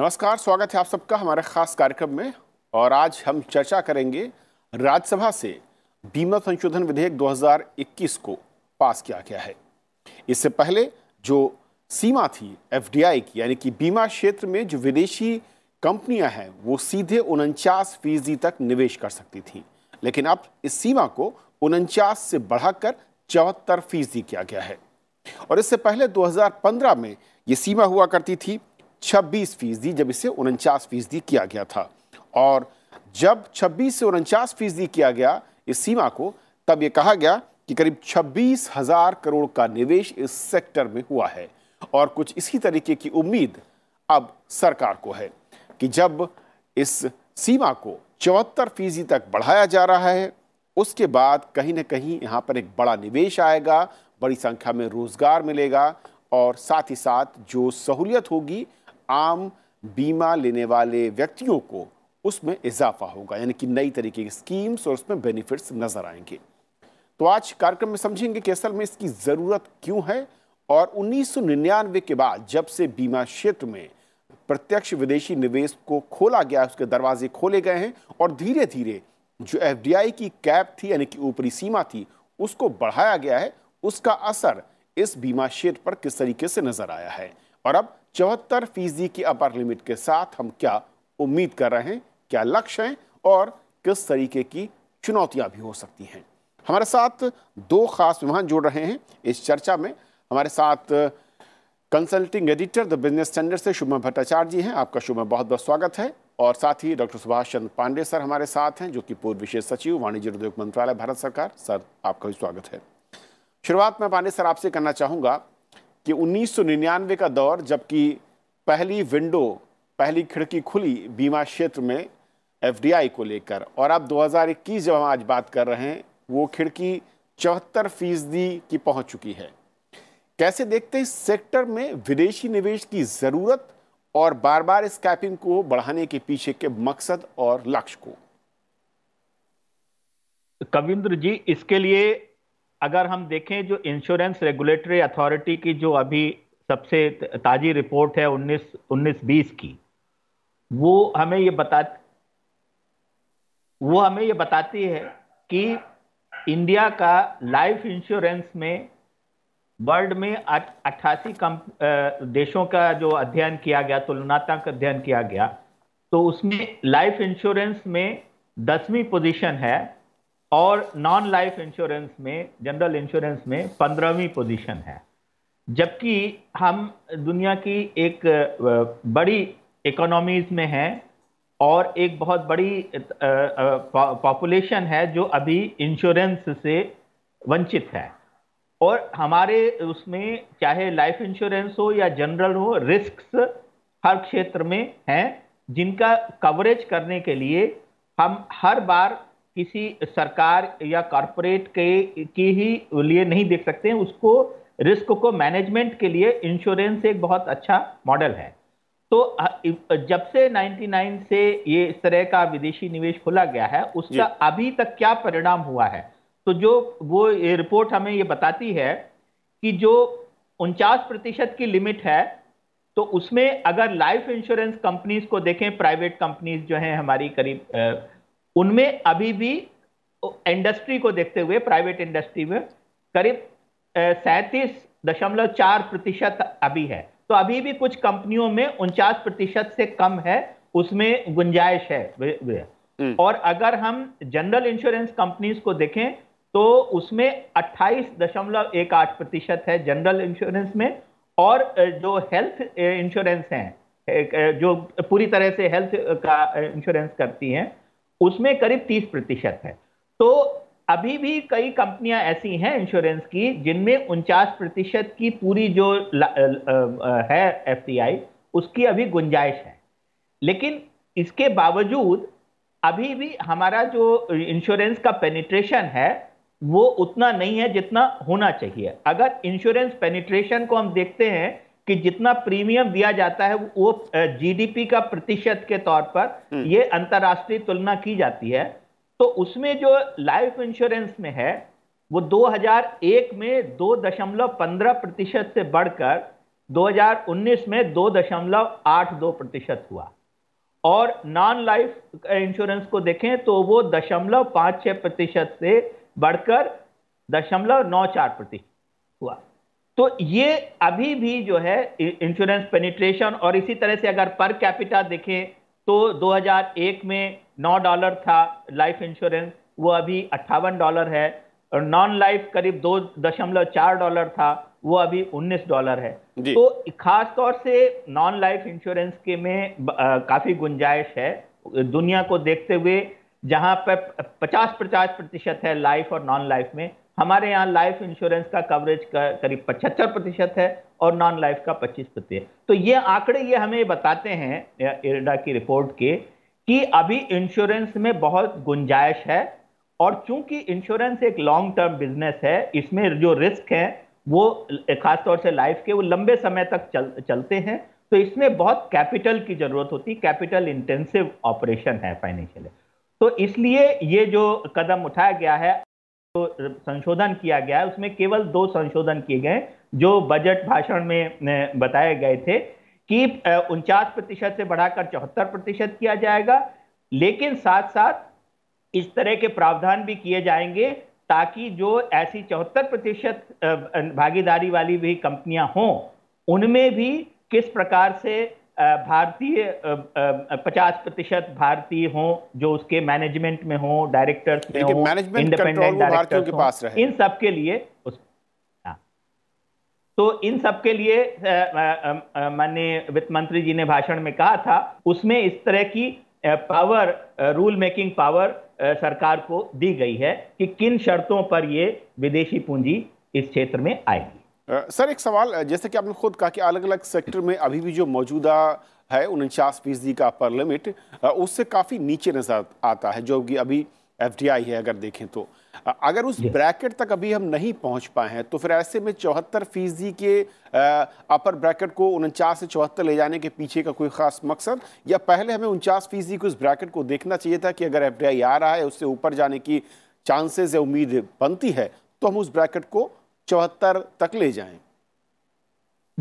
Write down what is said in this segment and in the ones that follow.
नमस्कार स्वागत है आप सबका हमारे खास कार्यक्रम में और आज हम चर्चा करेंगे राज्यसभा से बीमा संशोधन विधेयक 2021 को पास किया गया है इससे पहले जो सीमा थी एफडीआई की यानी कि बीमा क्षेत्र में जो विदेशी कंपनियां हैं वो सीधे उनचास फीसदी तक निवेश कर सकती थी लेकिन अब इस सीमा को उनचास से बढ़ाकर चौहत्तर फीसदी किया गया है और इससे पहले 2015 में ये सीमा हुआ करती थी छब्बीस फीसदी जब इसे उनचास फीसदी किया गया था और जब छब्बीस से उनचास फीसदी किया गया इस सीमा को तब ये कहा गया कि करीब छब्बीस हजार करोड़ का निवेश इस सेक्टर में हुआ है और कुछ इसी तरीके की उम्मीद अब सरकार को है कि जब इस सीमा को चौहत्तर फीसदी तक बढ़ाया जा रहा है उसके बाद कहीं ना कहीं यहाँ पर एक बड़ा निवेश आएगा बड़ी संख्या में रोजगार मिलेगा और साथ ही साथ जो सहूलियत होगी आम बीमा लेने वाले व्यक्तियों को उसमें इजाफा होगा यानी कि नई तरीके की स्कीम्स और उसमें बेनिफिट्स नज़र आएंगे तो आज कार्यक्रम में समझेंगे कि असल में इसकी ज़रूरत क्यों है और उन्नीस के बाद जब से बीमा क्षेत्र में प्रत्यक्ष विदेशी निवेश को खोला गया उसके दरवाजे खोले गए हैं और धीरे धीरे जो एफ की कैप थी यानी कि ऊपरी सीमा थी उसको बढ़ाया गया है उसका असर इस बीमा क्षेत्र पर किस तरीके से नज़र आया है और अब चौहत्तर फीसदी की अपर लिमिट के साथ हम क्या उम्मीद कर रहे हैं क्या लक्ष्य हैं और किस तरीके की चुनौतियां भी हो सकती हैं हमारे साथ दो खास मेहमान जुड़ रहे हैं इस चर्चा में हमारे साथ consulting editor the Business Standard से शुभम भट्टाचार्य जी हैं आपका शुभम बहुत बहुत स्वागत है और साथ ही डॉक्टर सुभाष चंद्र पांडे सर हमारे साथ हैं जो कि पूर्व विशेष सचिव वाणिज्य उद्योग मंत्रालय भारत सरकार सर आपका भी स्वागत है शुरुआत में पांडे सर आपसे करना चाहूँगा कि 1999 का दौर जबकि पहली विंडो पहली खिड़की खुली बीमा क्षेत्र में एफडीआई को लेकर और अब 2021 जब हम आज बात कर रहे हैं वो खिड़की चौहत्तर फीसदी की पहुंच चुकी है कैसे देखते हैं सेक्टर में विदेशी निवेश की ज़रूरत और बार बार स्कैपिंग को बढ़ाने के पीछे के मकसद और लक्ष्य को कविंद्र जी इसके लिए अगर हम देखें जो इंश्योरेंस रेगुलेटरी अथॉरिटी की जो अभी सबसे ताज़ी रिपोर्ट है 19 19 बीस की वो हमें ये बता वो हमें ये बताती है कि इंडिया का लाइफ इंश्योरेंस में वर्ल्ड में अट्ठासी कम देशों का जो अध्ययन किया गया तुलनात्मक अध्ययन किया गया तो उसमें लाइफ इंश्योरेंस में दसवीं पोजीशन है और नॉन लाइफ इंश्योरेंस में जनरल इंश्योरेंस में पंद्रहवीं पोजीशन है जबकि हम दुनिया की एक बड़ी इकोनॉमीज में हैं और एक बहुत बड़ी पॉपुलेशन है जो अभी इंश्योरेंस से वंचित है और हमारे उसमें चाहे लाइफ इंश्योरेंस हो या जनरल हो रिस्क हर क्षेत्र में हैं जिनका कवरेज करने के लिए हम हर बार किसी सरकार या कॉरपोरेट के की ही लिए नहीं देख सकते हैं उसको रिस्क को मैनेजमेंट के लिए इंश्योरेंस एक बहुत अच्छा मॉडल है तो जब से 99 से ये इस तरह का विदेशी निवेश खोला गया है उसका अभी तक क्या परिणाम हुआ है तो जो वो ये रिपोर्ट हमें ये बताती है कि जो उनचास प्रतिशत की लिमिट है तो उसमें अगर लाइफ इंश्योरेंस कंपनीज को देखें प्राइवेट कंपनीज जो हैं हमारी करीब उनमें अभी भी इंडस्ट्री को देखते हुए प्राइवेट इंडस्ट्री में करीब सैंतीस दशमलव चार प्रतिशत अभी है तो अभी भी कुछ कंपनियों में उनचास प्रतिशत से कम है उसमें गुंजाइश है हम्म। और अगर हम जनरल इंश्योरेंस कंपनीज को देखें तो उसमें अट्ठाईस दशमलव एक आठ प्रतिशत है जनरल इंश्योरेंस में और जो हेल्थ इंश्योरेंस हैं जो पूरी तरह से हेल्थ का इंश्योरेंस करती हैं उसमें करीब तीस प्रतिशत है तो अभी भी कई कंपनियां ऐसी हैं इंश्योरेंस की जिनमें उनचास प्रतिशत की पूरी जो ल, आ, आ, है एफ उसकी अभी गुंजाइश है लेकिन इसके बावजूद अभी भी हमारा जो इंश्योरेंस का पेनिट्रेशन है वो उतना नहीं है जितना होना चाहिए अगर इंश्योरेंस पेनिट्रेशन को हम देखते हैं कि जितना प्रीमियम दिया जाता है वो जीडीपी का प्रतिशत के तौर पर हम्म। ये अंतरराष्ट्रीय तुलना की जाती है तो उसमें जो लाइफ इंश्योरेंस में है वो 2001 में 2.15 प्रतिशत से बढ़कर 2019 में 2.82 प्रतिशत हुआ और नॉन लाइफ इंश्योरेंस को देखें तो वो दशमलव पाँच छः प्रतिशत से बढ़कर दशमलव नौ चार प्रतिशत हुआ तो ये अभी भी जो है इंश्योरेंस पेनिट्रेशन और इसी तरह से अगर पर कैपिटा देखें तो 2001 में 9 डॉलर था लाइफ इंश्योरेंस वो अभी अट्ठावन डॉलर है और नॉन लाइफ करीब दो दशमलव चार डॉलर था वो अभी 19 डॉलर है तो खास तौर से नॉन लाइफ इंश्योरेंस के में काफी गुंजाइश है दुनिया को देखते हुए जहां पर पचास पचास प्रतिशत है लाइफ और नॉन लाइफ में हमारे यहाँ लाइफ इंश्योरेंस का कवरेज का करीब पचहत्तर प्रतिशत है और नॉन लाइफ का पच्चीस प्रतिशत तो ये आंकड़े ये हमें बताते हैं इरडा की रिपोर्ट के कि अभी इंश्योरेंस में बहुत गुंजाइश है और चूंकि इंश्योरेंस एक लॉन्ग टर्म बिजनेस है इसमें जो रिस्क है वो खासतौर से लाइफ के वो लंबे समय तक चल चलते हैं तो इसमें बहुत कैपिटल की जरूरत होती है कैपिटल इंटेंसिव ऑपरेशन है फाइनेंशियल तो इसलिए ये जो कदम उठाया गया है जो संशोधन किया गया है उसमें केवल दो संशोधन किए गए जो बजट भाषण में बताए गए थे कि उनचास प्रतिशत से बढ़ाकर चौहत्तर प्रतिशत किया जाएगा लेकिन साथ साथ इस तरह के प्रावधान भी किए जाएंगे ताकि जो ऐसी चौहत्तर प्रतिशत भागीदारी वाली भी कंपनियां हों उनमें भी किस प्रकार से भारतीय पचास प्रतिशत भारतीय हों जो उसके मैनेजमेंट में हों डायरेक्टर्स में हों इंडिपेंडेंट डायरेक्टर्स के पास रहे इन सब के लिए उस हाँ। तो इन सब के लिए मैंने वित्त मंत्री जी ने भाषण में कहा था उसमें इस तरह की पावर रूल मेकिंग पावर सरकार को दी गई है कि किन शर्तों पर ये विदेशी पूंजी इस क्षेत्र में आएगी सर एक सवाल जैसे कि आपने खुद कहा कि अलग अलग सेक्टर में अभी भी जो मौजूदा है उनचास फीसदी का अपर लिमिट उससे काफ़ी नीचे नजर आता है जो कि अभी एफ है अगर देखें तो अगर उस ब्रैकेट तक अभी हम नहीं पहुंच पाए हैं तो फिर ऐसे में चौहत्तर फीसदी के अपर ब्रैकेट को उनचास से चौहत्तर ले जाने के पीछे का कोई खास मकसद या पहले हमें उनचास फीसदी को उस ब्रैकेट को देखना चाहिए था कि अगर एफ आ रहा है उससे ऊपर जाने की चांसेज या उम्मीद बनती है तो हम उस ब्रैकेट को चौहत्तर तक ले जाएं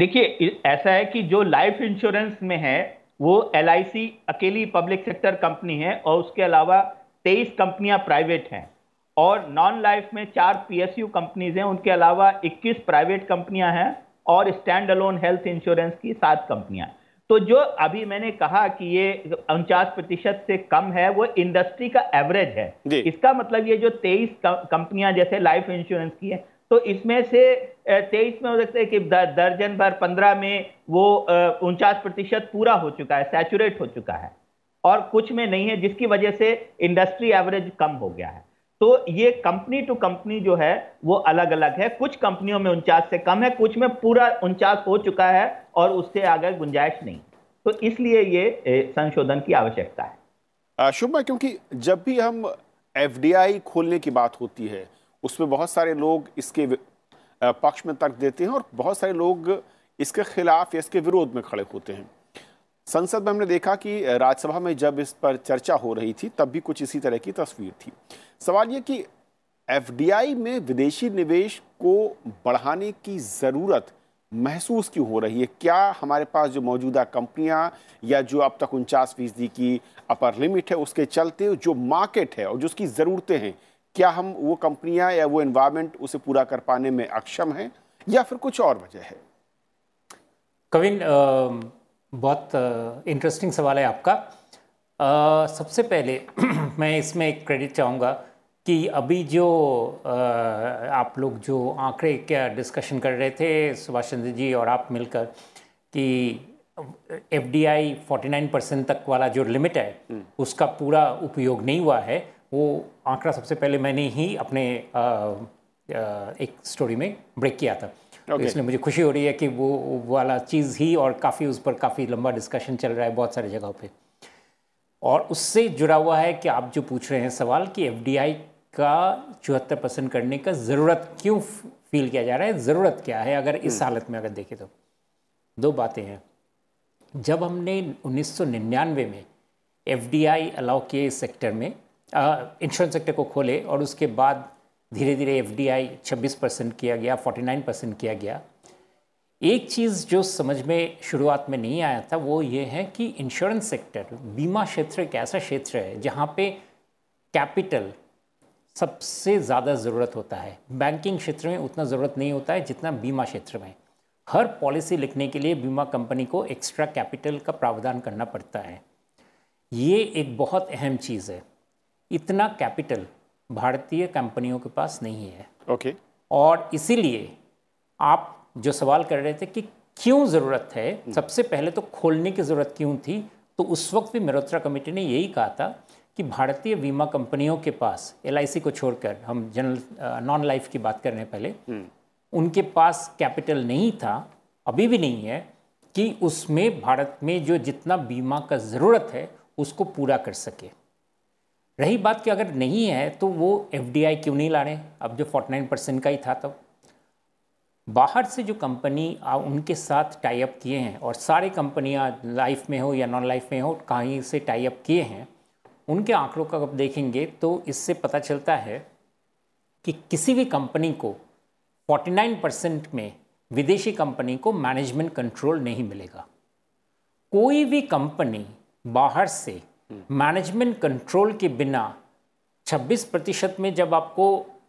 देखिए ऐसा है कि जो लाइफ इंश्योरेंस में है वो एल अकेली पब्लिक सेक्टर कंपनी है और उसके अलावा तेईस कंपनियां प्राइवेट हैं और नॉन लाइफ में चार पीएसयू कंपनीज हैं उनके अलावा 21 प्राइवेट कंपनियां हैं और स्टैंड अलोन हेल्थ इंश्योरेंस की सात कंपनियां तो जो अभी मैंने कहा कि ये उनचास प्रतिशत से कम है वो इंडस्ट्री का एवरेज है इसका मतलब ये जो तेईस कंपनियां जैसे लाइफ इंश्योरेंस की है तो इसमें से तेईस में हो सकता है कि दर्जन भर पंद्रह में वो उनचास प्रतिशत पूरा हो चुका है सैचुरेट हो चुका है और कुछ में नहीं है जिसकी वजह से इंडस्ट्री एवरेज कम हो गया है तो ये कंपनी टू कंपनी जो है वो अलग अलग है कुछ कंपनियों में उनचास से कम है कुछ में पूरा उनचास हो चुका है और उससे आगे गुंजाइश नहीं तो इसलिए ये संशोधन की आवश्यकता है शुभ क्योंकि जब भी हम एफ खोलने की बात होती है उसमें बहुत सारे लोग इसके पक्ष में तर्क देते हैं और बहुत सारे लोग इसके खिलाफ या इसके विरोध में खड़े होते हैं संसद में हमने देखा कि राज्यसभा में जब इस पर चर्चा हो रही थी तब भी कुछ इसी तरह की तस्वीर थी सवाल ये कि एफडीआई में विदेशी निवेश को बढ़ाने की ज़रूरत महसूस क्यों हो रही है क्या हमारे पास जो मौजूदा कंपनियां या जो अब तक उनचास फीसदी की अपर लिमिट है उसके चलते जो मार्केट है और जो उसकी ज़रूरतें हैं क्या हम वो कंपनियां या वो इन्वायरमेंट उसे पूरा कर पाने में अक्षम हैं या फिर कुछ और वजह है कविन बहुत इंटरेस्टिंग सवाल है आपका आ, सबसे पहले मैं इसमें एक क्रेडिट चाहूँगा कि अभी जो आ, आप लोग जो आंकड़े क्या डिस्कशन कर रहे थे सुभाष चंद्र जी और आप मिलकर कि F D I forty nine percent तक वाला जो लिमिट है हम्म। उसका पूरा उपयोग नहीं हुआ है वो आंकड़ा सबसे पहले मैंने ही अपने आ, आ, एक स्टोरी में ब्रेक किया था तो okay. तो इसलिए मुझे खुशी हो रही है कि वो वाला चीज़ ही और काफ़ी उस पर काफ़ी लंबा डिस्कशन चल रहा है बहुत सारी जगहों पे और उससे जुड़ा हुआ है कि आप जो पूछ रहे हैं सवाल कि एफ का चौहत्तर परसेंट करने का ज़रूरत क्यों फील किया जा रहा है ज़रूरत क्या है अगर इस hmm. हालत में अगर देखें तो दो बातें हैं जब हमने 1999 में एफ अलाउ किए इस सेक्टर में इंश्योरेंस सेक्टर को खोले और उसके बाद धीरे धीरे एफ डी आई छब्बीस परसेंट किया गया फोर्टी नाइन परसेंट किया गया एक चीज़ जो समझ में शुरुआत में नहीं आया था वो ये है कि इंश्योरेंस सेक्टर बीमा क्षेत्र एक ऐसा क्षेत्र है जहाँ पे कैपिटल सबसे ज़्यादा ज़रूरत होता है बैंकिंग क्षेत्र में उतना ज़रूरत नहीं होता है जितना बीमा क्षेत्र में हर पॉलिसी लिखने के लिए बीमा कंपनी को एक्स्ट्रा कैपिटल का प्रावधान करना पड़ता है ये एक बहुत अहम चीज़ है इतना कैपिटल भारतीय कंपनियों के पास नहीं है ओके okay. और इसीलिए आप जो सवाल कर रहे थे कि क्यों ज़रूरत है हम्म। सबसे पहले तो खोलने की ज़रूरत क्यों थी तो उस वक्त भी मेरोत्रा कमेटी ने यही कहा था कि भारतीय बीमा कंपनियों के पास एल को छोड़कर हम जनरल नॉन लाइफ की बात कर रहे हैं पहले हम्म। उनके पास कैपिटल नहीं था अभी भी नहीं है कि उसमें भारत में जो जितना बीमा का ज़रूरत है उसको पूरा कर सके रही बात कि अगर नहीं है तो वो एफ क्यों नहीं ला रहे अब जो 49 परसेंट का ही था तब बाहर से जो कंपनी उनके साथ टाई अप किए हैं और सारे कंपनियां लाइफ में हो या नॉन लाइफ में हो कहीं से टाई अप किए हैं उनके आंकड़ों का अब देखेंगे तो इससे पता चलता है कि किसी भी कंपनी को 49 परसेंट में विदेशी कंपनी को मैनेजमेंट कंट्रोल नहीं मिलेगा कोई भी कंपनी बाहर से मैनेजमेंट कंट्रोल के बिना 26 प्रतिशत में जब आपको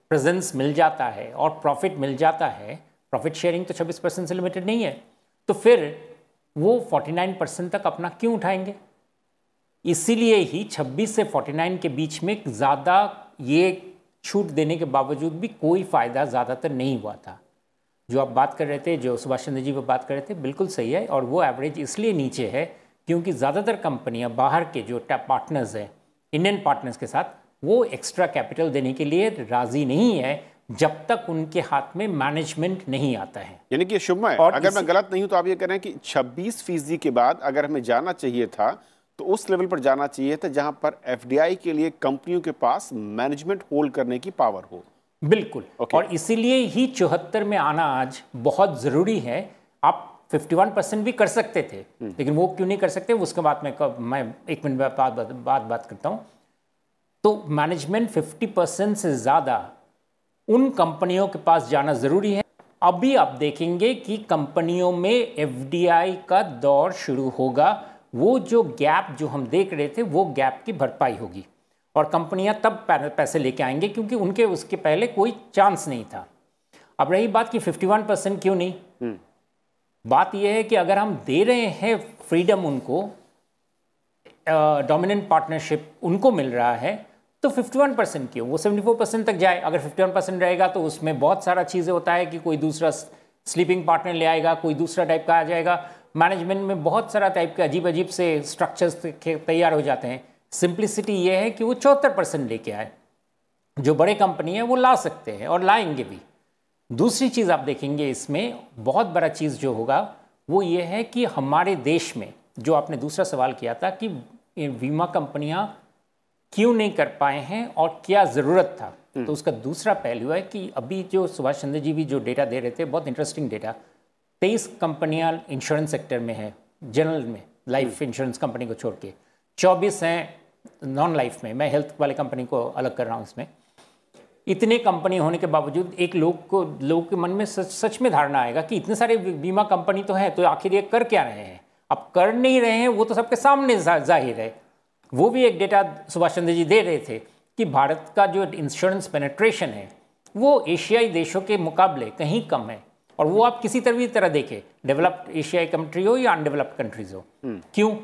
प्रेजेंस मिल जाता है और प्रॉफिट मिल जाता है प्रॉफिट शेयरिंग तो 26 परसेंट से लिमिटेड नहीं है तो फिर वो 49 परसेंट तक अपना क्यों उठाएंगे इसीलिए ही 26 से 49 के बीच में ज़्यादा ये छूट देने के बावजूद भी कोई फ़ायदा ज़्यादातर नहीं हुआ था जो आप बात कर रहे थे जो सुभाष चंद्र जी पर बात कर रहे थे बिल्कुल सही है और वो एवरेज इसलिए नीचे है क्योंकि ज़्यादातर कंपनियां बाहर के जो पार्टनर्स हैं इंडियन पार्टनर्स के साथ वो एक्स्ट्रा कैपिटल देने के लिए राज़ी नहीं है जब तक उनके हाथ में मैनेजमेंट नहीं आता है यानी कि शुभ और अगर मैं गलत नहीं हूं तो आप ये कह रहे हैं कि 26 फीसदी के बाद अगर हमें जाना चाहिए था तो उस लेवल पर जाना चाहिए था जहां पर एफडीआई के लिए कंपनियों के पास मैनेजमेंट होल्ड करने की पावर हो बिल्कुल और इसीलिए ही चौहत्तर में आना आज बहुत ज़रूरी है आप 51 परसेंट भी कर सकते थे लेकिन वो क्यों नहीं कर सकते उसके बाद में कब मैं एक मिनट बाद बात बात करता हूँ तो मैनेजमेंट 50 परसेंट से ज़्यादा उन कंपनियों के पास जाना ज़रूरी है अभी आप देखेंगे कि कंपनियों में एफ का दौर शुरू होगा वो जो गैप जो हम देख रहे थे वो गैप की भरपाई होगी और कंपनियां तब पैसे लेके आएंगे क्योंकि उनके उसके पहले कोई चांस नहीं था अब रही बात कि 51 परसेंट क्यों नहीं हम्म। बात यह है कि अगर हम दे रहे हैं फ्रीडम उनको डोमिनेंट पार्टनरशिप उनको मिल रहा है तो 51 परसेंट क्यों वो 74 परसेंट तक जाए अगर 51 परसेंट रहेगा तो उसमें बहुत सारा चीज़ें होता है कि कोई दूसरा स्लीपिंग पार्टनर ले आएगा कोई दूसरा टाइप का आ जाएगा मैनेजमेंट में बहुत सारा टाइप के अजीब अजीब से स्ट्रक्चर्स तैयार हो जाते हैं सिंप्लिसिटी ये है कि वो चौहत्तर परसेंट लेके आए जो बड़े कंपनी है वो ला सकते हैं और लाएंगे भी दूसरी चीज़ आप देखेंगे इसमें बहुत बड़ा चीज़ जो होगा वो ये है कि हमारे देश में जो आपने दूसरा सवाल किया था कि बीमा कंपनियां क्यों नहीं कर पाए हैं और क्या ज़रूरत था हम्म। तो उसका दूसरा पहलू है कि अभी जो सुभाष चंद्र जी भी जो डेटा दे रहे थे बहुत इंटरेस्टिंग डेटा तेईस कंपनियां इंश्योरेंस सेक्टर में है जनरल में लाइफ इंश्योरेंस कंपनी को छोड़ के चौबीस हैं नॉन लाइफ में मैं हेल्थ वाले कंपनी को अलग कर रहा हूँ इसमें इतने कंपनी होने के बावजूद एक लोग को लोग के मन में सच सच में धारणा आएगा कि इतने सारे बीमा कंपनी तो है तो आखिर ये कर क्या रहे हैं अब कर नहीं रहे हैं वो तो सबके सामने जा, जाहिर है वो भी एक डेटा सुभाष चंद्र जी दे रहे थे कि भारत का जो इंश्योरेंस पेनेट्रेशन है वो एशियाई देशों के मुकाबले कहीं कम है और वो आप किसी तरह भी तरह देखें डेवलप्ड एशियाई कंट्री हो या अनडेवलप्ड कंट्रीज हो हम्म। क्यों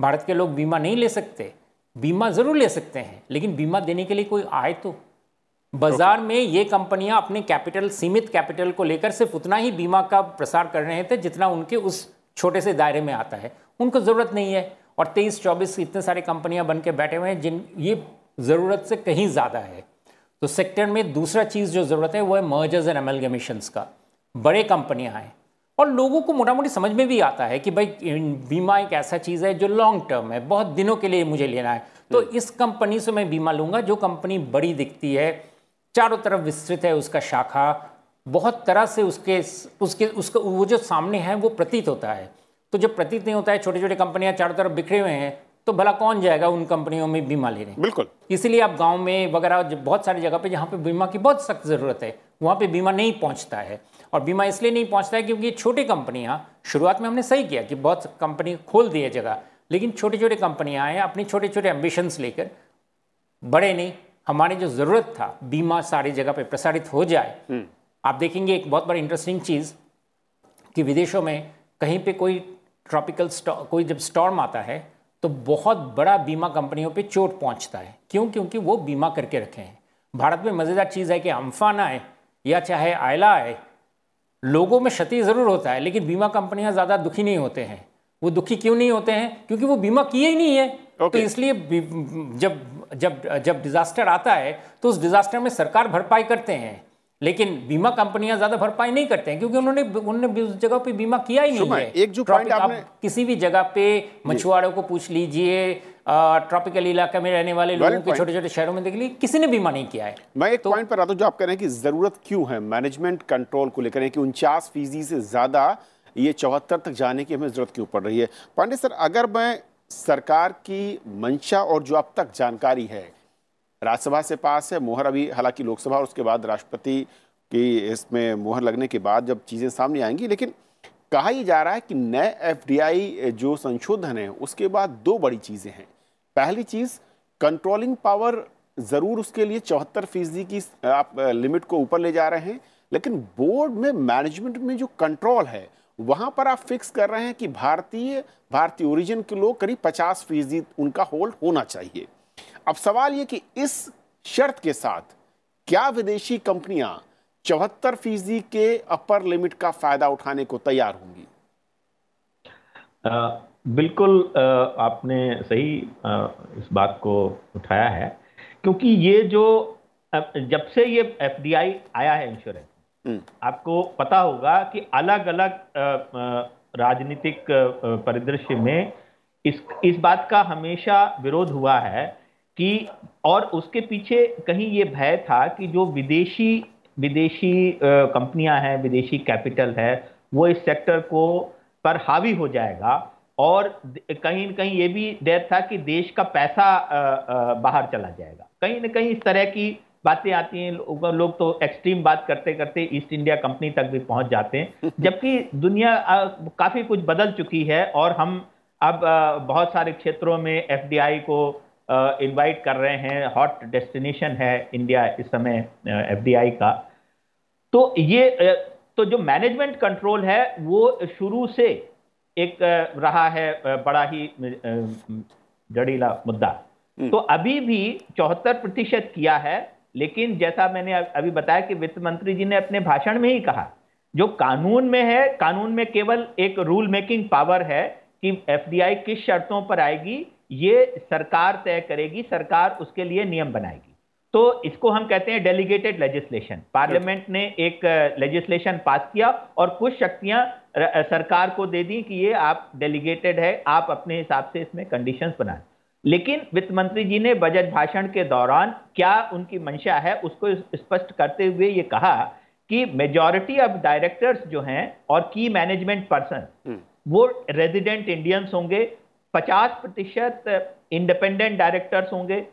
भारत के लोग बीमा नहीं ले सकते बीमा जरूर ले सकते हैं लेकिन बीमा देने के लिए कोई आए तो बाजार में ये कंपनियां अपने कैपिटल सीमित कैपिटल को लेकर सिर्फ उतना ही बीमा का प्रसार कर रहे थे जितना उनके उस छोटे से दायरे में आता है उनको ज़रूरत नहीं है और तेईस चौबीस इतने सारे कंपनियां बन के बैठे हुए हैं जिन ये ज़रूरत से कहीं ज़्यादा है तो सेक्टर में दूसरा चीज़ जो ज़रूरत है वो है मर्जर्स एंड एमलगमेशन का बड़े कंपनियाँ हैं और लोगों को मोटा मोटी समझ में भी आता है कि भाई बीमा एक ऐसा चीज़ है जो लॉन्ग टर्म है बहुत दिनों के लिए मुझे लेना है तो हम्म। इस कंपनी से मैं बीमा लूँगा जो कंपनी बड़ी दिखती है चारों तरफ विस्तृत है उसका शाखा बहुत तरह से उसके उसके उसका वो जो सामने है वो प्रतीत होता है तो जब प्रतीत नहीं होता है छोटे छोटे कंपनियां चारों तरफ बिखरे हुए हैं तो भला कौन जाएगा उन कंपनियों में बीमा लेने बिल्कुल इसीलिए आप गांव में वगैरह बहुत सारी जगह पे जहाँ पे बीमा की बहुत सख्त ज़रूरत है वहाँ पे बीमा नहीं पहुँचता है और बीमा इसलिए नहीं पहुंचता है क्योंकि छोटी कंपनियाँ शुरुआत में हमने सही किया कि बहुत कंपनी खोल दी है जगह लेकिन छोटी छोटी कंपनियाँ आए अपनी छोटे छोटे एम्बिशंस लेकर बड़े नहीं हमारे जो ज़रूरत था बीमा सारी जगह पर प्रसारित हो जाए हम्म। आप देखेंगे एक बहुत बड़ी इंटरेस्टिंग चीज़ कि विदेशों में कहीं पर कोई ट्रॉपिकल कोई जब स्टॉर्म आता है तो बहुत बड़ा बीमा कंपनियों पे चोट पहुंचता है क्यों क्योंकि वो बीमा करके रखे हैं भारत में मज़ेदार चीज़ है कि अम्फान आए या चाहे आयला आए लोगों में क्षति ज़रूर होता है लेकिन बीमा कंपनियां ज़्यादा दुखी नहीं होते हैं वो दुखी क्यों नहीं होते हैं क्योंकि वो बीमा किए ही नहीं है तो okay. तो इसलिए जब जब जब डिजास्टर आता है तो उस डिजास्टर में सरकार भरपाई करते हैं लेकिन बीमा कंपनियां ज्यादा भरपाई नहीं करते हैं क्योंकि उन्होंने उन्होंने उस जगह पे बीमा किया ही नहीं है एक जो आपने आप किसी भी जगह पे मछुआरों को पूछ लीजिए ट्रॉपिकल इलाके में रहने वाले लोगों के छोटे छोटे शहरों में देख ली किसी ने भी मना किया है मैं एक पॉइंट तो पर आता हूँ जो आप कह रहे हैं कि ज़रूरत क्यों है मैनेजमेंट कंट्रोल को लेकर कि उनचास फीसदी से ज़्यादा ये चौहत्तर तक जाने की हमें ज़रूरत क्यों पड़ रही है पांडे सर अगर मैं सरकार की मंशा और जो अब तक जानकारी है राज्यसभा से पास है मोहर अभी हालांकि लोकसभा और उसके बाद राष्ट्रपति की इसमें मोहर लगने के बाद जब चीज़ें सामने आएंगी लेकिन कहा ही जा रहा है कि नए एफडीआई जो संशोधन है उसके बाद दो बड़ी चीज़ें हैं पहली चीज़ कंट्रोलिंग पावर ज़रूर उसके लिए चौहत्तर फीसदी की आप लिमिट को ऊपर ले जा रहे हैं लेकिन बोर्ड में मैनेजमेंट में जो कंट्रोल है वहाँ पर आप फिक्स कर रहे हैं कि भारतीय भारतीय ओरिजिन के लोग करीब पचास फीसदी उनका होल्ड होना चाहिए अब सवाल ये कि इस शर्त के साथ क्या विदेशी कंपनियां चौहत्तर फीसदी के अपर लिमिट का फायदा उठाने को तैयार होंगी बिल्कुल आ, आपने सही आ, इस बात को उठाया है क्योंकि ये जो जब से ये एफ आया है इंश्योरेंस हम्म। आपको पता होगा कि अलग अलग राजनीतिक परिदृश्य में इस इस बात का हमेशा विरोध हुआ है कि और उसके पीछे कहीं ये भय था कि जो विदेशी विदेशी कंपनियां हैं विदेशी कैपिटल है वो इस सेक्टर को पर हावी हो जाएगा और कहीं ना कहीं ये भी डर था कि देश का पैसा बाहर चला जाएगा कहीं ना कहीं इस तरह की बातें आती हैं लोग लोग तो एक्सट्रीम बात करते करते ईस्ट इंडिया कंपनी तक भी पहुंच जाते हैं जबकि दुनिया काफ़ी कुछ बदल चुकी है और हम अब बहुत सारे क्षेत्रों में एफडीआई को इनवाइट कर रहे हैं हॉट डेस्टिनेशन है इंडिया इस समय एफडीआई का तो ये तो जो मैनेजमेंट कंट्रोल है वो शुरू से एक रहा है बड़ा ही जड़ीला मुद्दा हम्म। तो अभी भी चौहत्तर प्रतिशत किया है लेकिन जैसा मैंने अभी बताया कि वित्त मंत्री जी ने अपने भाषण में ही कहा जो कानून में है कानून में केवल एक रूल मेकिंग पावर है कि एफडीआई किस शर्तों पर आएगी ये सरकार तय करेगी सरकार उसके लिए नियम बनाएगी तो इसको हम कहते हैं डेलीगेटेड लेजिस्लेशन पार्लियामेंट ने एक लेजिस्लेशन पास किया और कुछ शक्तियां सरकार को दे दी कि ये आप डेलीगेटेड है आप अपने हिसाब से इसमें कंडीशंस बनाए लेकिन वित्त मंत्री जी ने बजट भाषण के दौरान क्या उनकी मंशा है उसको स्पष्ट करते हुए ये कहा कि मेजॉरिटी ऑफ डायरेक्टर्स जो हैं और की मैनेजमेंट पर्सन वो रेजिडेंट इंडियंस होंगे पचास प्रतिशत इंडिपेंडेंट डायरेक्टर्स होंगे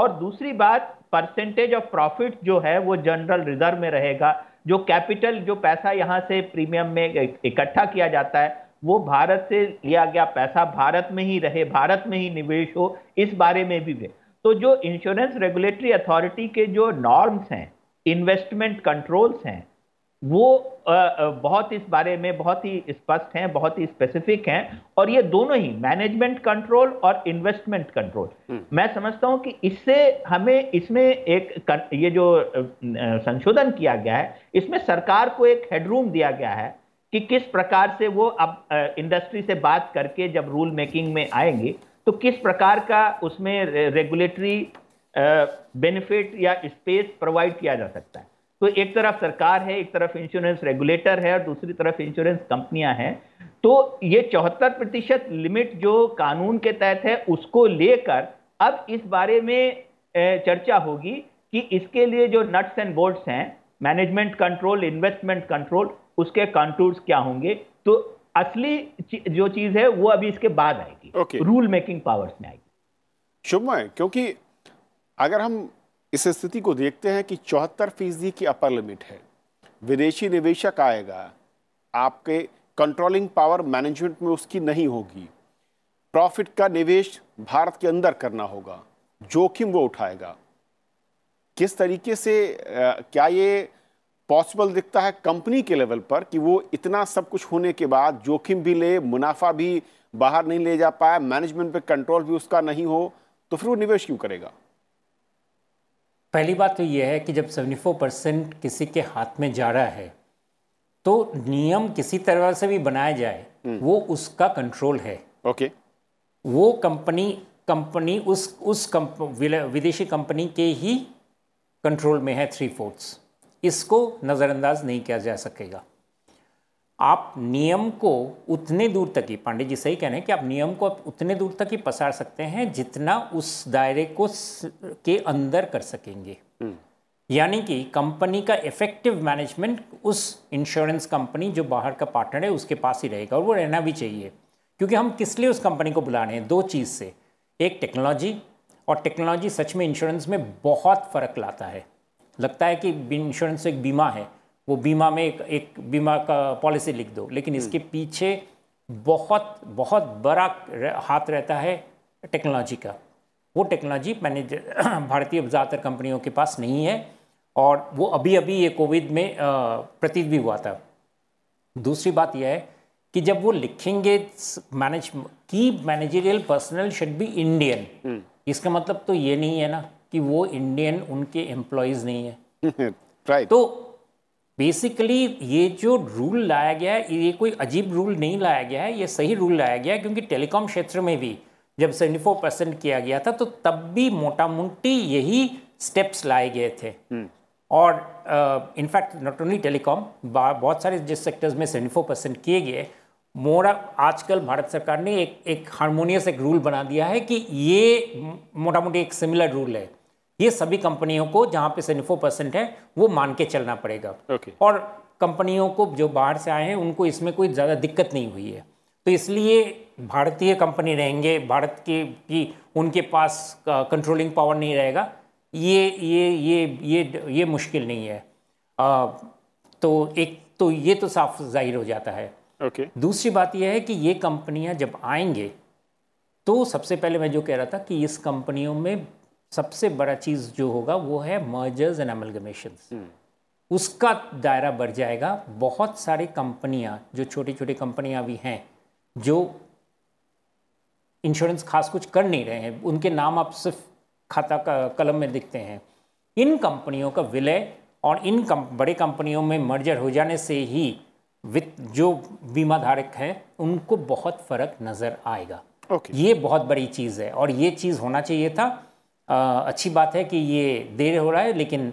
और दूसरी बात परसेंटेज ऑफ प्रॉफिट जो है वो जनरल रिजर्व में रहेगा जो कैपिटल जो पैसा यहाँ से प्रीमियम में इकट्ठा किया जाता है वो भारत से लिया गया पैसा भारत में ही रहे भारत में ही निवेश हो इस बारे में भी तो जो इंश्योरेंस रेगुलेटरी अथॉरिटी के जो नॉर्म्स हैं इन्वेस्टमेंट कंट्रोल्स हैं वो बहुत इस बारे में बहुत ही स्पष्ट हैं बहुत ही स्पेसिफिक हैं और ये दोनों ही मैनेजमेंट कंट्रोल और इन्वेस्टमेंट हम्म। कंट्रोल मैं समझता हूं कि इससे हमें इसमें एक ये जो संशोधन किया गया है इसमें सरकार को एक हेडरूम दिया गया है कि किस प्रकार से वो अब इंडस्ट्री से बात करके जब रूल मेकिंग में आएंगे तो किस प्रकार का उसमें रेगुलेटरी बेनिफिट या स्पेस प्रोवाइड किया जा सकता है तो एक तरफ सरकार है एक तरफ इंश्योरेंस रेगुलेटर है और दूसरी तरफ इंश्योरेंस कंपनियां हैं तो ये चौहत्तर प्रतिशत लिमिट जो कानून के तहत है उसको लेकर अब इस बारे में चर्चा होगी कि इसके लिए जो नट्स एंड बोल्ट्स हैं मैनेजमेंट कंट्रोल इन्वेस्टमेंट कंट्रोल उसके कंट्रोल्स क्या होंगे तो असली जो चीज है वो अभी इसके बाद आएगी रूल मेकिंग पावर्स में आएगी शुभ क्योंकि अगर हम इस स्थिति को देखते हैं कि चौहत्तर फीसदी की अपर लिमिट है विदेशी निवेशक आएगा आपके कंट्रोलिंग पावर मैनेजमेंट में उसकी नहीं होगी प्रॉफिट का निवेश भारत के अंदर करना होगा जोखिम वो उठाएगा किस तरीके से आ, क्या ये पॉसिबल दिखता है कंपनी के लेवल पर कि वो इतना सब कुछ होने के बाद जोखिम भी ले मुनाफा भी बाहर नहीं ले जा पाया मैनेजमेंट पे कंट्रोल भी उसका नहीं हो तो फिर वो निवेश क्यों करेगा पहली बात तो यह है कि जब 74 परसेंट किसी के हाथ में जा रहा है तो नियम किसी तरह से भी बनाया जाए हम्म। वो उसका कंट्रोल है ओके वो कंपनी कंपनी उस उस कंप, विदेशी कंपनी के ही कंट्रोल में है थ्री फोर्थ्स इसको नज़रअंदाज नहीं किया जा सकेगा आप नियम को उतने दूर तक ही पांडे जी सही कह रहे हैं कि आप नियम को आप उतने दूर तक ही पसार सकते हैं जितना उस दायरे को के अंदर कर सकेंगे हम्म। यानी कि कंपनी का इफेक्टिव मैनेजमेंट उस इंश्योरेंस कंपनी जो बाहर का पार्टनर है उसके पास ही रहेगा और वो रहना भी चाहिए क्योंकि हम किस लिए उस कंपनी को बुला रहे हैं दो चीज़ से एक टेक्नोलॉजी और टेक्नोलॉजी सच में इंश्योरेंस में बहुत फ़र्क लाता है लगता है कि इंश्योरेंस एक बीमा है वो बीमा में एक एक बीमा का पॉलिसी लिख दो लेकिन इसके हम्म। पीछे बहुत बहुत बड़ा हाथ रहता है टेक्नोलॉजी का वो टेक्नोलॉजी मैंने भारतीय ज़्यादातर कंपनियों के पास नहीं है और वो अभी अभी ये कोविड में प्रतीत भी हुआ था दूसरी बात यह है कि जब वो लिखेंगे मैनेज की managerial personnel should be Indian hmm. इसका मतलब तो ये नहीं है ना कि वो इंडियन उनके एम्प्लॉयज नहीं है right. तो बेसिकली ये जो रूल लाया गया है ये कोई अजीब रूल नहीं लाया गया है ये सही रूल लाया गया है क्योंकि टेलीकॉम क्षेत्र में भी जब 74 परसेंट किया गया था तो तब भी मोटा मोटी यही स्टेप्स लाए गए थे hmm. और इनफैक्ट नॉट ओनली टेलीकॉम बहुत सारे जिस सेक्टर्स में 74 परसेंट किए गए मोरा आजकल भारत सरकार ने एक एक हारमोनियस एक रूल बना दिया है कि ये मोटा मोटी एक सिमिलर रूल है ये सभी कंपनियों को जहाँ पे फोर परसेंट है वो मान के चलना पड़ेगा okay. और कंपनियों को जो बाहर से आए हैं उनको इसमें कोई ज़्यादा दिक्कत नहीं हुई है तो इसलिए भारतीय कंपनी रहेंगे भारत के की उनके पास कंट्रोलिंग पावर नहीं रहेगा ये ये ये ये ये मुश्किल नहीं है आ, तो एक तो ये तो साफ जाहिर हो जाता है okay. दूसरी बात यह है कि ये कंपनियां जब आएंगे तो सबसे पहले मैं जो कह रहा था कि इस कंपनियों में सबसे बड़ा चीज़ जो होगा वो है मर्जर्स एंड अमलगमेशन उसका दायरा बढ़ जाएगा बहुत सारी कंपनियां जो छोटी छोटी कंपनियां भी हैं जो इंश्योरेंस खास कुछ कर नहीं रहे हैं उनके नाम आप सिर्फ खाता का कलम में दिखते हैं इन कंपनियों का विलय और इन कम, बड़े कंपनियों में मर्जर हो जाने से ही वित्त जो बीमा धारक हैं उनको बहुत फर्क नज़र आएगा okay. ये बहुत बड़ी चीज़ है और ये चीज़ होना चाहिए था अच्छी बात है कि ये देर हो रहा है लेकिन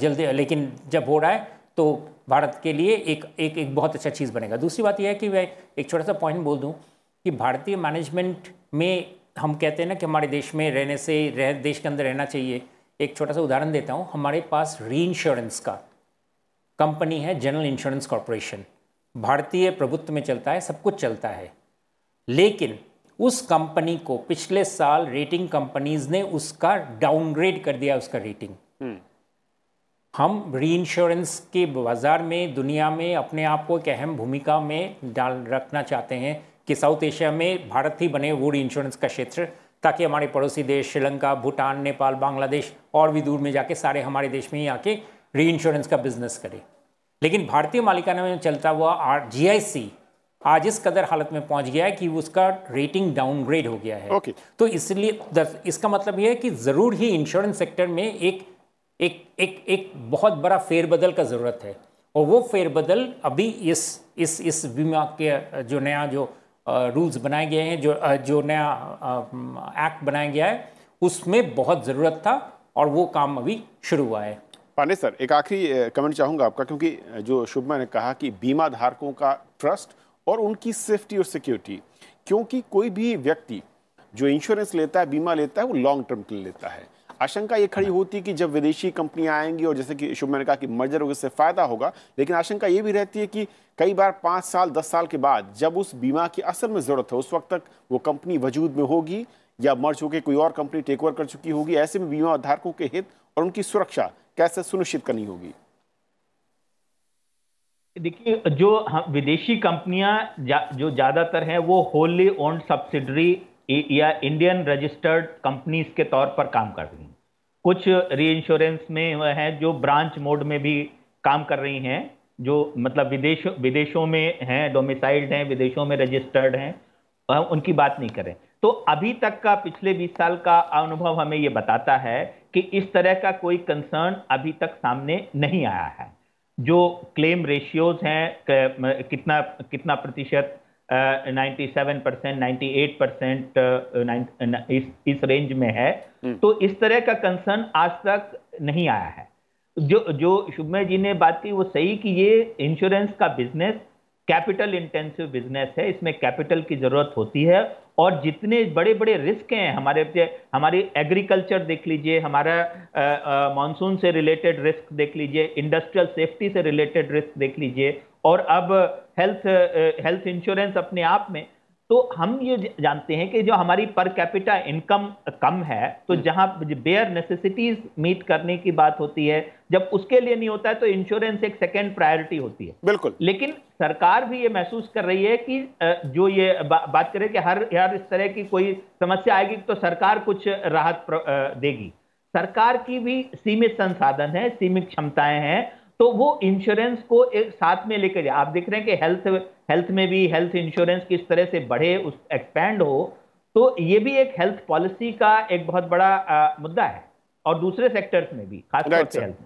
जल्दी लेकिन जब हो रहा है तो भारत के लिए एक एक एक बहुत अच्छा चीज़ बनेगा दूसरी बात यह है कि मैं एक छोटा सा पॉइंट बोल दूं कि भारतीय मैनेजमेंट में हम कहते हैं ना कि हमारे देश में रहने से रह देश के अंदर रहना चाहिए एक छोटा सा उदाहरण देता हूँ हमारे पास री इंश्योरेंस का कंपनी है जनरल इंश्योरेंस कॉरपोरेशन भारतीय प्रभुत्व में चलता है सब कुछ चलता है लेकिन उस कंपनी को पिछले साल रेटिंग कंपनीज ने उसका डाउनग्रेड कर दिया उसका रेटिंग हम्म। हम री इंश्योरेंस के बाज़ार में दुनिया में अपने आप को एक अहम भूमिका में डाल रखना चाहते हैं कि साउथ एशिया में भारत ही बने वो री इंश्योरेंस का क्षेत्र ताकि हमारे पड़ोसी देश श्रीलंका भूटान नेपाल बांग्लादेश और भी दूर में जाके सारे हमारे देश में ही आके री इंश्योरेंस का बिजनेस करें लेकिन भारतीय मालिकाना में चलता हुआ आर जी आज इस कदर हालत में पहुंच गया है कि उसका रेटिंग डाउनग्रेड हो गया है okay. तो इसलिए इसका मतलब यह है कि ज़रूर ही इंश्योरेंस सेक्टर में एक एक एक एक बहुत बड़ा फेरबदल का ज़रूरत है और वो फेरबदल अभी इस इस इस बीमा के जो नया जो रूल्स बनाए गए हैं जो जो नया एक्ट बनाया गया है उसमें बहुत ज़रूरत था और वो काम अभी शुरू हुआ है पांडे सर एक आखिरी कमेंट चाहूँगा आपका क्योंकि जो शुभमा ने कहा कि बीमा धारकों का ट्रस्ट और उनकी सेफ्टी और सिक्योरिटी क्योंकि कोई भी व्यक्ति जो इंश्योरेंस लेता है बीमा लेता है वो लॉन्ग टर्म के लिए लेता है आशंका ये खड़ी होती है कि जब विदेशी कंपनियां आएंगी और जैसे कि शुभ मैंने कहा कि मर्जर होगा इससे फ़ायदा होगा लेकिन आशंका ये भी रहती है कि कई बार पाँच साल दस साल के बाद जब उस बीमा की असल में ज़रूरत है उस वक्त तक वो कंपनी वजूद में होगी या मर्ज होकर कोई और कंपनी टेक ओवर कर चुकी होगी ऐसे में बीमा धारकों के हित और उनकी सुरक्षा कैसे सुनिश्चित करनी होगी देखिए जो विदेशी कंपनियां जा, जो ज़्यादातर हैं वो होली ओन्ड सब्सिडरी या इंडियन रजिस्टर्ड कंपनीज के तौर पर काम कर रही हैं कुछ री इंश्योरेंस में हैं जो ब्रांच मोड में भी काम कर रही हैं जो मतलब विदेश विदेशों में हैं डोमिसाइल्ड हैं विदेशों में रजिस्टर्ड हैं उनकी बात नहीं करें तो अभी तक का पिछले 20 साल का अनुभव हमें ये बताता है कि इस तरह का कोई कंसर्न अभी तक सामने नहीं आया है जो क्लेम रेशियोज हैं कितना कितना प्रतिशत ninety seven percent ninety eight percent इस रेंज में है हम्म। तो इस तरह का कंसर्न आज तक नहीं आया है जो जो शुभमय जी ने बात की वो सही कि ये इंश्योरेंस का बिजनेस कैपिटल इंटेंसिव बिजनेस है इसमें कैपिटल की ज़रूरत होती है और जितने बड़े बड़े रिस्क हैं हमारे हमारी एग्रीकल्चर देख लीजिए हमारा मानसून से रिलेटेड रिस्क देख लीजिए इंडस्ट्रियल सेफ्टी से रिलेटेड रिस्क देख लीजिए और अब हेल्थ हेल्थ इंश्योरेंस अपने आप में तो हम ये जानते हैं कि जो हमारी पर कैपिटा इनकम कम है तो जहां बेयर नेसेसिटीज मीट करने की बात होती है जब उसके लिए नहीं होता है तो इंश्योरेंस एक सेकेंड प्रायोरिटी होती है बिल्कुल लेकिन सरकार भी ये महसूस कर रही है कि जो ये बा, बात करें कि हर हर इस तरह की कोई समस्या आएगी तो सरकार कुछ राहत देगी सरकार की भी सीमित संसाधन है सीमित क्षमताएं हैं तो वो इंश्योरेंस को एक साथ में लेकर आप देख रहे हैं कि हेल्थ हेल्थ में भी हेल्थ इंश्योरेंस किस तरह से बढ़े उस एक्सपैंड हो तो ये भी एक हेल्थ पॉलिसी का एक बहुत बड़ा आ, मुद्दा है और दूसरे सेक्टर्स में भी खासतौर से हेल्थ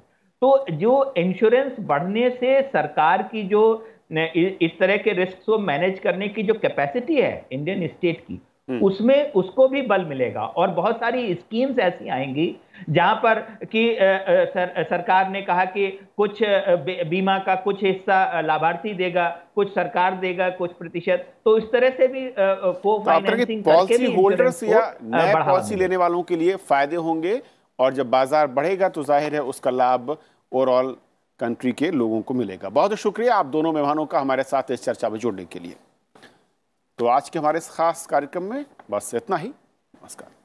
तो जो इंश्योरेंस बढ़ने से सरकार की जो इस तरह के रिस्क को मैनेज करने की जो कैपेसिटी है इंडियन स्टेट की हम्म। उसमें उसको भी बल मिलेगा और बहुत सारी स्कीम्स ऐसी आएंगी जहां पर कि सर, सरकार ने कहा कि कुछ बीमा का कुछ हिस्सा लाभार्थी देगा कुछ सरकार देगा कुछ प्रतिशत तो इस तरह से भी को तो पॉलिसी होल्डर्स या नए पॉलिसी लेने वालों के लिए फायदे होंगे और जब बाजार बढ़ेगा तो जाहिर है उसका लाभ ओवरऑल कंट्री के लोगों को मिलेगा बहुत शुक्रिया आप दोनों मेहमानों का हमारे साथ इस चर्चा में जुड़ने के लिए तो आज के हमारे इस खास कार्यक्रम में बस इतना ही नमस्कार